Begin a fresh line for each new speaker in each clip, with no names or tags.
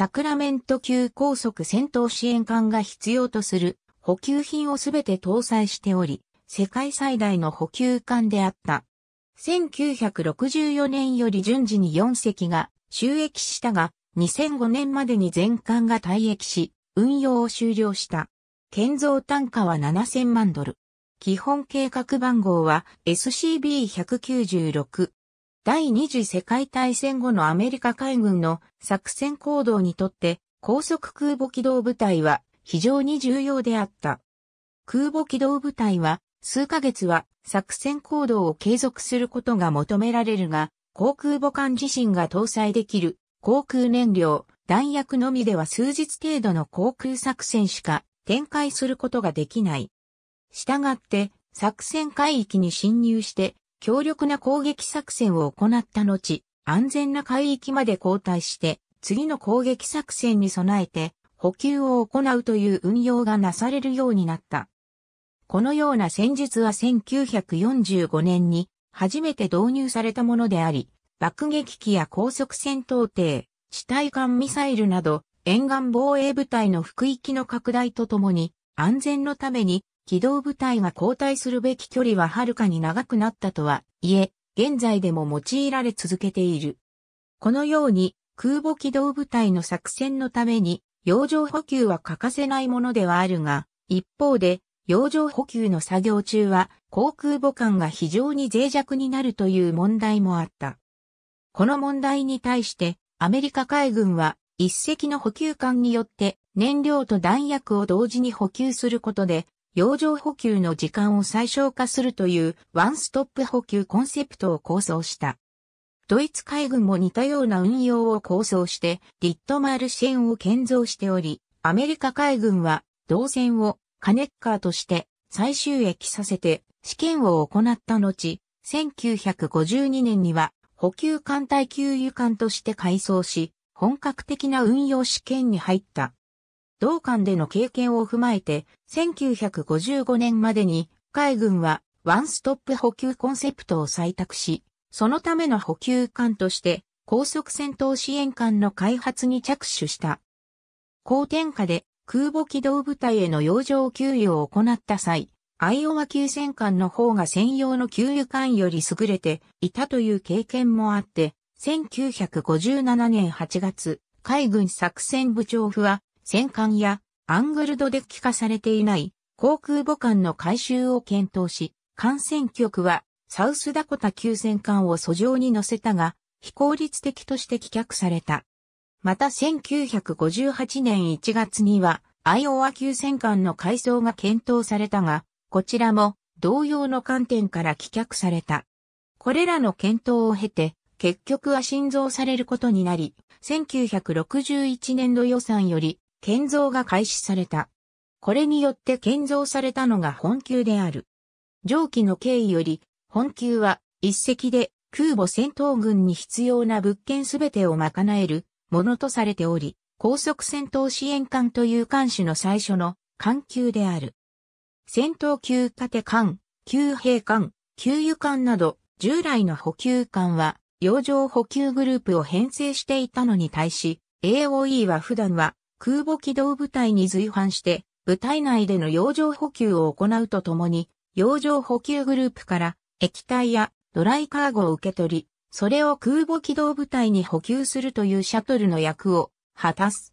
サクラメント級高速戦闘支援艦が必要とする補給品をすべて搭載しており、世界最大の補給艦であった。1964年より順次に4隻が収益したが、2005年までに全艦が退役し、運用を終了した。建造単価は7000万ドル。基本計画番号は SCB-196。第二次世界大戦後のアメリカ海軍の作戦行動にとって高速空母機動部隊は非常に重要であった。空母機動部隊は数ヶ月は作戦行動を継続することが求められるが、航空母艦自身が搭載できる航空燃料、弾薬のみでは数日程度の航空作戦しか展開することができない。したがって作戦海域に侵入して強力な攻撃作戦を行った後、安全な海域まで後退して、次の攻撃作戦に備えて補給を行うという運用がなされるようになった。このような戦術は1945年に初めて導入されたものであり、爆撃機や高速戦闘艇、地対艦ミサイルなど沿岸防衛部隊の福域の拡大とともに安全のために機動部隊が交代するべき距離ははるかに長くなったとはいえ、現在でも用いられ続けている。このように、空母機動部隊の作戦のために、洋上補給は欠かせないものではあるが、一方で、洋上補給の作業中は、航空母艦が非常に脆弱になるという問題もあった。この問題に対して、アメリカ海軍は、一隻の補給艦によって、燃料と弾薬を同時に補給することで、洋上補給の時間を最小化するというワンストップ補給コンセプトを構想した。ドイツ海軍も似たような運用を構想して、リットマール支援を建造しており、アメリカ海軍は銅線をカネッカーとして再収益させて試験を行った後、1952年には補給艦隊給油艦として改装し、本格的な運用試験に入った。同艦での経験を踏まえて、1955年までに海軍はワンストップ補給コンセプトを採択し、そのための補給艦として高速戦闘支援艦の開発に着手した。高天下で空母機動部隊への洋上給与を行った際、アイオワ級戦艦の方が専用の給油艦より優れていたという経験もあって、1957年8月、海軍作戦部長府は戦艦やアングルドデッキ化されていない航空母艦の改修を検討し、艦船局はサウスダコタ級戦艦を訴状に乗せたが、非効率的として棄却された。また1958年1月には、アイオワ級戦艦の改装が検討されたが、こちらも同様の観点から棄却された。これらの検討を経て、結局は新造されることになり、1961年度予算より建造が開始された。これによって建造されたのが本級である。上記の経緯より、本級は一隻で空母戦闘軍に必要な物件すべてを賄えるものとされており、高速戦闘支援艦という艦種の最初の艦級である。戦闘級盾艦、級兵艦、旧油艦など、従来の補給艦は、洋上補給グループを編成していたのに対し、AOE は普段は空母機動部隊に随伴して、部隊内での洋上補給を行うとともに、洋上補給グループから液体やドライカーゴを受け取り、それを空母機動部隊に補給するというシャトルの役を果たす。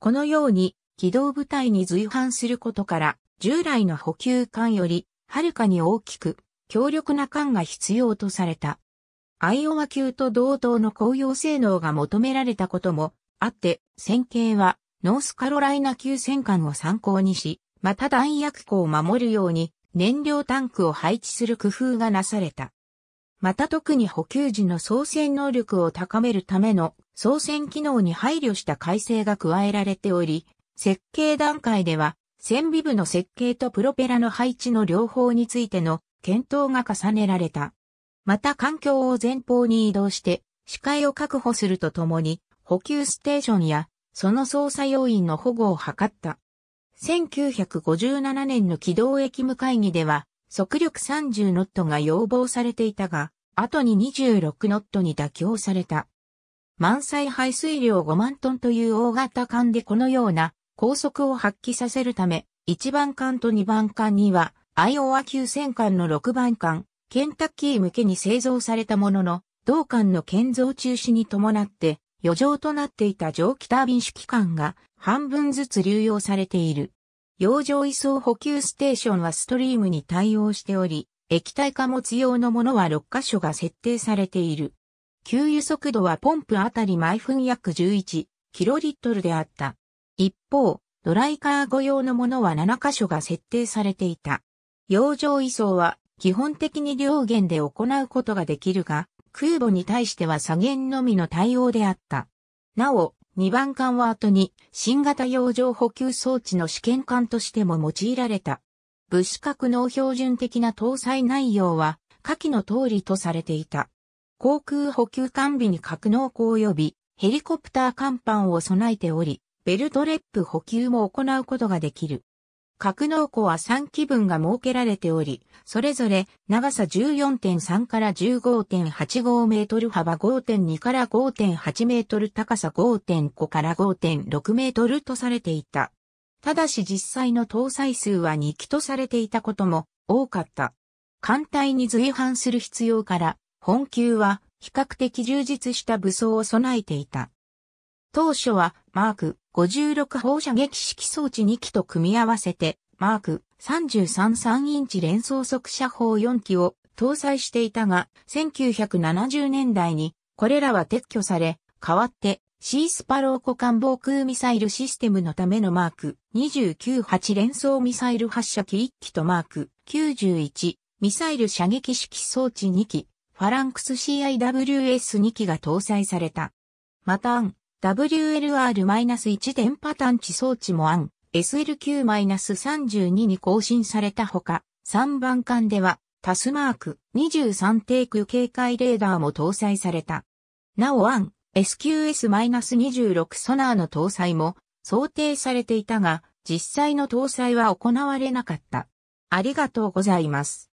このように、機動部隊に随伴することから、従来の補給艦より、はるかに大きく、強力な艦が必要とされた。アイオワ級と同等の工用性能が求められたことも、あって、戦型は、ノースカロライナ級戦艦を参考にし、また弾薬庫を守るように、燃料タンクを配置する工夫がなされた。また特に補給時の操船能力を高めるための操船機能に配慮した改正が加えられており、設計段階では船尾部の設計とプロペラの配置の両方についての検討が重ねられた。また環境を前方に移動して視界を確保するとともに補給ステーションや、その操作要員の保護を図った。1957年の機動駅務会議では、速力30ノットが要望されていたが、後に26ノットに妥協された。満載排水量5万トンという大型艦でこのような高速を発揮させるため、1番艦と2番艦には、アイオワ級戦艦の6番艦、ケンタッキー向けに製造されたものの、同艦の建造中止に伴って、余剰となっていた蒸気タービン主機関が半分ずつ流用されている。洋上移送補給ステーションはストリームに対応しており、液体貨物用のものは6カ所が設定されている。給油速度はポンプあたり毎分約11キロリットルであった。一方、ドライカーゴ用のものは7カ所が設定されていた。洋上移送は基本的に両舷で行うことができるが、空母に対しては左舷のみの対応であった。なお、2番艦は後に新型洋上補給装置の試験艦としても用いられた。物資格の標準的な搭載内容は下記の通りとされていた。航空補給艦備に格納庫及びヘリコプター甲板を備えており、ベルトレップ補給も行うことができる。格納庫は3基分が設けられており、それぞれ長さ14.3から15.85メートル幅5.2から5.8メートル高さ5.5から5.6メートルとされていた。ただし実際の搭載数は2機とされていたことも多かった。艦隊に随伴する必要から、本級は比較的充実した武装を備えていた。当初はマーク56放射撃式装置2機と組み合わせてマーク333インチ連装速射砲4機を搭載していたが、1970年代にこれらは撤去され、代わってシースパロー湖間防空ミサイルシステムのためのマーク298連装ミサイル発射機1機とマーク91ミサイル射撃式装置2機、ファランクス CIWS2 機が搭載された。また、WLR-1 電波探知装置も案 SLQ-32 に更新されたほか、3番艦ではタスマーク23テイク警戒レーダーも搭載された。なお案 SQS-26 ソナーの搭載も想定されていたが、実際の搭載は行われなかった。ありがとうございます。